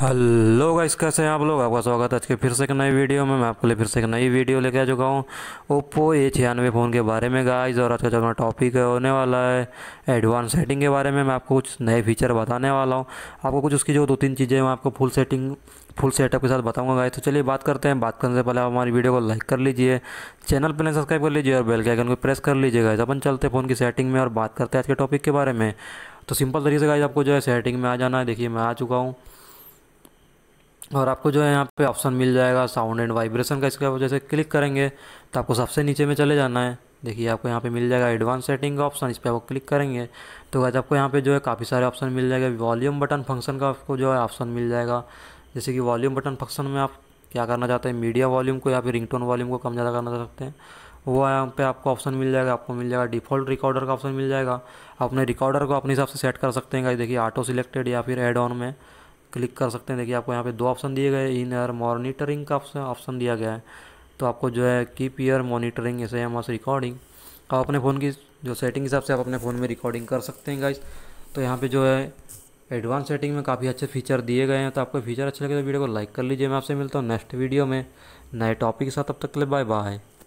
hello guys कैसे हैं आप लोग आपका स्वागत है आज के फिर से एक नई वीडियो में मैं आपके लिए फिर से एक नई वीडियो लेके आ चुका हूँ ओप्पो ए छियानवे फ़ोन के बारे में गाइस और आज का जो हमारा टॉपिक होने वाला है एडवांस सेटिंग के बारे में मैं आपको कुछ नए फीचर बताने वाला हूँ आपको कुछ उसकी जो दो तीन चीज़ें मैं आपको फुल सेटिंग फुल सेटअप के साथ बताऊँगा गाइज तो चलिए बात करते हैं बात करने से पहले आप हमारी वीडियो को लाइक कर लीजिए चैनल पर सब्सक्राइब कर लीजिए और बेल के आइकन को प्रेस कर लीजिए गाइस अपन चलते फ़ोन की सेटिंग में और बात करते हैं आज के टॉपिक के बारे में तो सिंपल तरीके से गाइज आपको जो है सेटिंग में आ जाना है देखिए मैं आ चुका हूँ और आपको जो है यहाँ पे ऑप्शन मिल जाएगा साउंड एंड वाइब्रेशन का इसका जैसे क्लिक करेंगे तो आपको सबसे नीचे में चले जाना है देखिए आपको यहाँ पे मिल जाएगा एडवांस सेटिंग का ऑप्शन इस पर आपको क्लिक करेंगे तो वैसे आपको यहाँ पे जो है काफ़ी सारे ऑप्शन मिल जाएगा वॉल्यूम बटन फंक्शन का आपको जो है ऑप्शन मिल जाएगा जैसे कि वॉल्यूम बटन फंक्शन में आप क्या करना चाहते हैं मीडिया वॉल्यूम को या फिर रिंगटोन वॉल्यूम को कम ज़्यादा करना चाह सकते हैं वो यहाँ पे आपको ऑप्शन मिल जाएगा आपको मिल जाएगा डिफ़ॉल्ट रिकॉर्डर का ऑप्शन मिल जाएगा अपने रिकॉर्डर को अपने हिसाब से सेट कर सकते हैं देखिए ऑटो सिलेक्टेड या फिर एड ऑन में क्लिक कर सकते हैं देखिए आपको यहाँ पे दो ऑप्शन दिए गए इन ईयर मॉनिटरिंग का ऑप्शन दिया गया है तो आपको जो है keep ear monitoring S M recording आप अपने फ़ोन की जो सेटिंग हिसाब से आप अपने फ़ोन में रिकॉर्डिंग कर सकते हैं गाइज तो यहाँ पे जो है एडवांस सेटिंग में काफ़ी अच्छे फीचर दिए गए हैं तो आपको फीचर अच्छे लगे तो वीडियो को लाइक कर लीजिए मैं आपसे मिलता हूँ नेक्स्ट वीडियो में नए टॉपिक के साथ अब तक ले बाय बाय